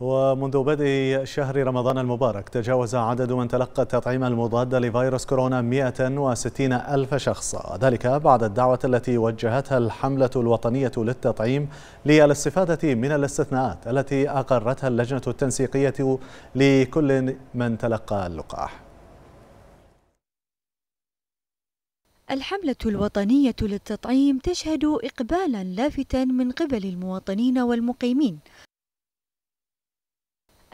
ومنذ بدء شهر رمضان المبارك تجاوز عدد من تلقى التطعيم المضاد لفيروس كورونا 160 ألف شخص ذلك بعد الدعوة التي وجهتها الحملة الوطنية للتطعيم للاستفادة من الاستثناءات التي أقرتها اللجنة التنسيقية لكل من تلقى اللقاح الحملة الوطنية للتطعيم تشهد إقبالا لافتا من قبل المواطنين والمقيمين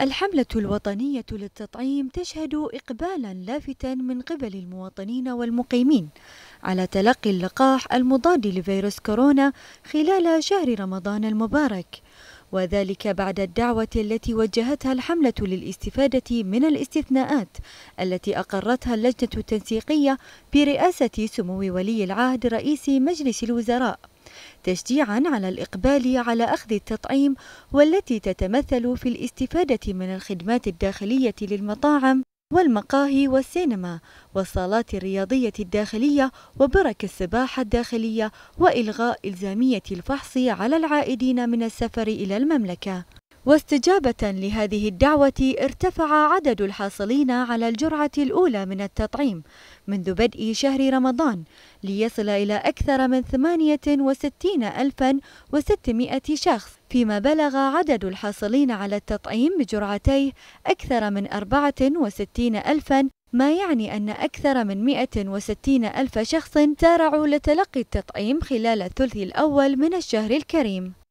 الحملة الوطنية للتطعيم تشهد إقبالا لافتا من قبل المواطنين والمقيمين على تلقي اللقاح المضاد لفيروس كورونا خلال شهر رمضان المبارك وذلك بعد الدعوة التي وجهتها الحملة للاستفادة من الاستثناءات التي أقرتها اللجنة التنسيقية برئاسة سمو ولي العهد رئيس مجلس الوزراء تشجيعا على الإقبال على أخذ التطعيم والتي تتمثل في الاستفادة من الخدمات الداخلية للمطاعم والمقاهي والسينما والصالات الرياضية الداخلية وبرك السباحة الداخلية وإلغاء إلزامية الفحص على العائدين من السفر إلى المملكة واستجابة لهذه الدعوة ارتفع عدد الحاصلين على الجرعة الأولى من التطعيم منذ بدء شهر رمضان ليصل إلى أكثر من 68600 شخص فيما بلغ عدد الحاصلين على التطعيم بجرعتيه أكثر من 64000 ما يعني أن أكثر من 160 ألف شخص سارعوا لتلقي التطعيم خلال الثلث الأول من الشهر الكريم